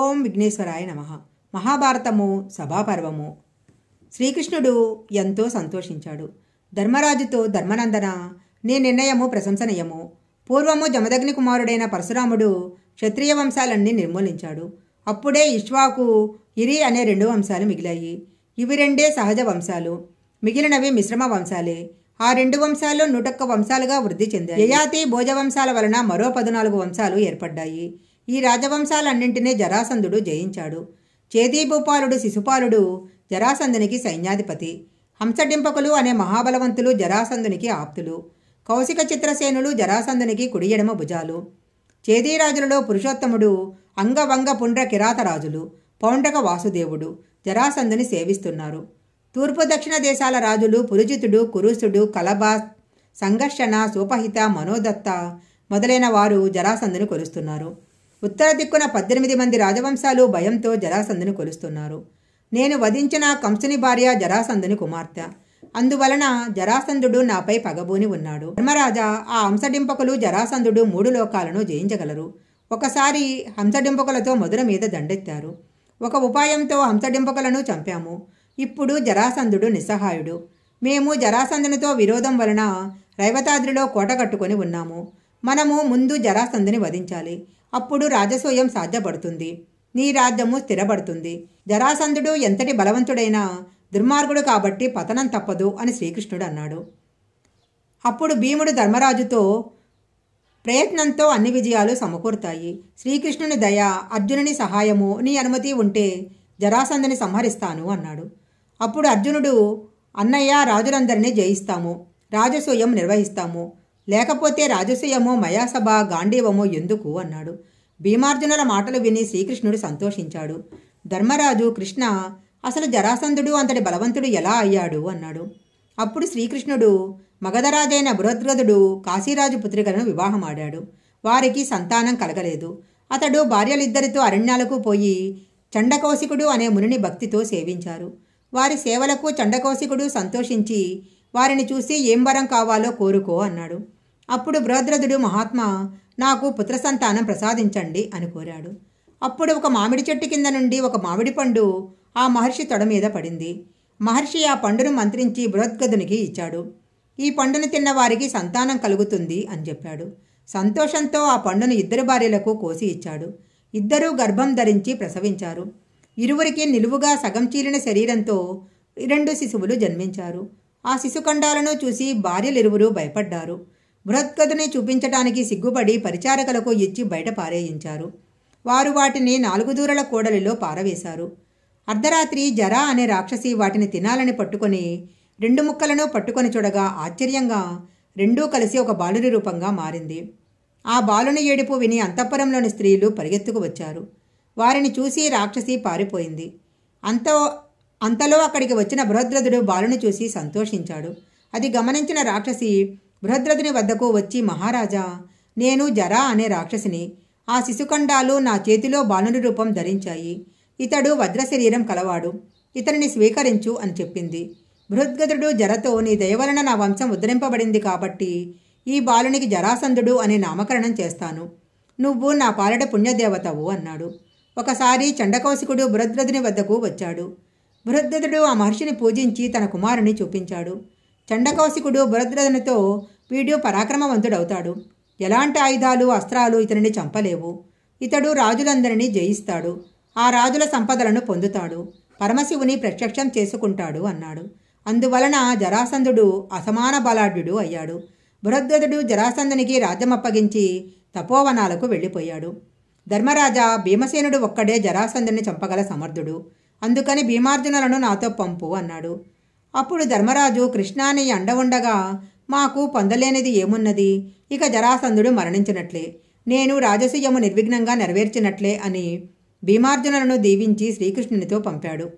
ఓం విఘ్నేశ్వరాయ నమ మహాభారతము సభాపర్వము శ్రీకృష్ణుడు ఎంతో సంతోషించాడు ధర్మరాజుతో ధర్మనందన నీ నిర్ణయము ప్రశంసనీయము పూర్వము జమదగ్ని కుమారుడైన పరశురాముడు క్షత్రియ వంశాలన్నీ నిర్మూలించాడు అప్పుడే ఇష్వాకు ఇరి అనే రెండు వంశాలు మిగిలాయి ఇవి రెండే సహజ వంశాలు మిగిలినవి మిశ్రమ వంశాలే ఆ రెండు వంశాలు నూటొక్క వంశాలుగా వృద్ధి చెందాయి యయాతి భోజవంశాల వలన మరో పద్నాలుగు వంశాలు ఏర్పడ్డాయి ఈ రాజవంశాలన్నింటినీ జరాసంధుడు జయించాడు చేదీభూపాలుడు శిశుపాలుడు జరాసంధునికి సైన్యాధిపతి హంసటింపకులు అనే మహాబలవంతులు జరాసంధునికి ఆప్తులు కౌశిక చిత్రసేనులు జరాసంధునికి కుడి ఎడమ భుజాలు చేదీరాజులలో పురుషోత్తముడు అంగవంగ పుండ్ర కిరాతరాజులు పౌండ్రక వాసుదేవుడు జరాసంధుని సేవిస్తున్నారు తూర్పు దక్షిణ దేశాల రాజులు పురుజితుడు కురుసుడు కలబ సంఘర్షణ సూపహిత మనోదత్త మొదలైన వారు జరాసంధుని కొలుస్తున్నారు ఉత్తర దిక్కున పద్దెనిమిది మంది రాజవంశాలు భయంతో జరాసందుని కొలుస్తున్నారు నేను వధించిన కంసుని భార్య జరాసందుని కుమార్తె అందువలన జరాసంధుడు నాపై పగబూని ఉన్నాడు ధర్మరాజా ఆ హంసడింపకులు జరాసంధుడు మూడు లోకాలను జయించగలరు ఒకసారి హంసడింపకులతో మధుర మీద దండెత్తారు ఒక ఉపాయంతో హంసడింపకులను చంపాము ఇప్పుడు జరాసంధుడు నిస్సహాయుడు మేము జరాసంధునితో విరోధం వలన రైవతాద్రిలో కోట కట్టుకొని ఉన్నాము మనము ముందు జరాసంధుని వధించాలి అప్పుడు రాజసూయం సాధ్యపడుతుంది నీ రాజ్యము స్థిరపడుతుంది జరాసంధుడు ఎంతటి బలవంతుడైనా దుర్మార్గుడు కాబట్టి పతనం తప్పదు అని శ్రీకృష్ణుడు అన్నాడు అప్పుడు భీముడు ధర్మరాజుతో ప్రయత్నంతో అన్ని విజయాలు సమకూరుతాయి శ్రీకృష్ణుని దయ అర్జునుని సహాయము నీ అనుమతి ఉంటే జరాసంధుని సంహరిస్తాను అన్నాడు అప్పుడు అర్జునుడు అన్నయ్య రాజులందరినీ జయిస్తాము రాజసూయం నిర్వహిస్తాము లేకపోతే రాజసూయమో మయాసభ గాంధీవమో ఎందుకు అన్నాడు భీమార్జునుల మాటలు విని శ్రీకృష్ణుడు సంతోషించాడు ధర్మరాజు కృష్ణ అసలు జరాసంధుడు అంతటి బలవంతుడు ఎలా అయ్యాడు అన్నాడు అప్పుడు శ్రీకృష్ణుడు మగధరాజైన బృహద్రథుడు కాశీరాజు పుత్రికలను వివాహమాడాడు వారికి సంతానం కలగలేదు అతడు భార్యలిద్దరితో అరణ్యాలకు పోయి చండకౌశికుడు అనే మునిని భక్తితో సేవించారు వారి సేవలకు చండకౌశికుడు సంతోషించి వారిని చూసి ఏం వరం కావాలో కోరుకో అన్నాడు అప్పుడు బృహద్రథుడు మహాత్మా నాకు పుత్ర సంతానం ప్రసాదించండి అని కోరాడు అప్పుడు ఒక మామిడి చెట్టు కింద నుండి ఒక మామిడి పండు ఆ మహర్షి తొడ మీద పడింది మహర్షి ఆ పండును మంత్రించి బృహద్గదునికి ఇచ్చాడు ఈ పండును తిన్న వారికి సంతానం కలుగుతుంది అని చెప్పాడు సంతోషంతో ఆ పండును ఇద్దరు భార్యలకు కోసి ఇచ్చాడు ఇద్దరూ గర్భం ధరించి ప్రసవించారు ఇరువురికి నిలువుగా సగం చీలిన శరీరంతో రెండు శిశువులు జన్మించారు ఆ శిశుఖండాలను చూసి భార్యలిరువురు భయపడ్డారు బృహత్కథని చూపించటానికి సిగ్గుపడి పరిచారకులకు ఇచ్చి బయట పారేయించారు వారు వాటిని నాలుగు దూరల కోడలిలో పారవేశారు అర్ధరాత్రి జరా అనే రాక్షసి వాటిని తినాలని పట్టుకొని రెండు ముక్కలను పట్టుకొని చూడగా ఆశ్చర్యంగా రెండూ కలిసి ఒక బాలుని రూపంగా మారింది ఆ బాలుని ఏడుపు విని అంతఃపురంలోని స్త్రీలు పరిగెత్తుకు వచ్చారు వారిని చూసి రాక్షసి పారిపోయింది అంత అంతలో అక్కడికి వచ్చిన బృహద్రథుడు బాలుని చూసి సంతోషించాడు అది గమనించిన రాక్షసి బృహద్రథుని వద్దకు వచ్చి మహారాజా నేను జరా అనే రాక్షసిని ఆ శిశుఖండాలు నా చేతిలో బాలుని రూపం ధరించాయి ఇతడు వజ్ర శరీరం కలవాడు ఇతనిని స్వీకరించు అని చెప్పింది బృహద్గతుడు జరతో నీ దయవలన నా వంశం ఉద్ధరింపబడింది కాబట్టి ఈ బాలునికి జరాసందుడు అనే నామకరణం చేస్తాను నువ్వు నా పాలట పుణ్యదేవతవు అన్నాడు ఒకసారి చండకౌశికుడు బృహద్రథుని వద్దకు వచ్చాడు బృహద్రథుడు ఆ మహర్షిని పూజించి తన కుమారుని చూపించాడు చండకౌశికుడు బృహద్రథునితో వీడు పరాక్రమవంతుడవుతాడు ఎలాంటి ఆయుధాలు అస్త్రాలు ఇతనిని చంపలేవు ఇతడు రాజులందరినీ జయిస్తాడు ఆ రాజుల సంపదలను పొందుతాడు పరమశివుని ప్రత్యక్షం చేసుకుంటాడు అన్నాడు అందువలన జరాసంధుడు అసమాన బలాఢ్యుడు అయ్యాడు బృహద్వతుడు జరాసంధునికి రాజ్యం అప్పగించి తపోవనాలకు వెళ్ళిపోయాడు ధర్మరాజా భీమసేనుడు ఒక్కడే జరాసంధుని చంపగల సమర్థుడు అందుకని భీమార్జునులను నాతో పంపు అన్నాడు అప్పుడు ధర్మరాజు కృష్ణాని అండ ఉండగా మాకు పొందలేనిది ఏమున్నది ఇక జరాసందుడు మరణించినట్లే నేను రాజసీయము నిర్విఘ్నంగా నెరవేర్చినట్లే అని భీమార్జునులను దీవించి శ్రీకృష్ణునితో పంపాడు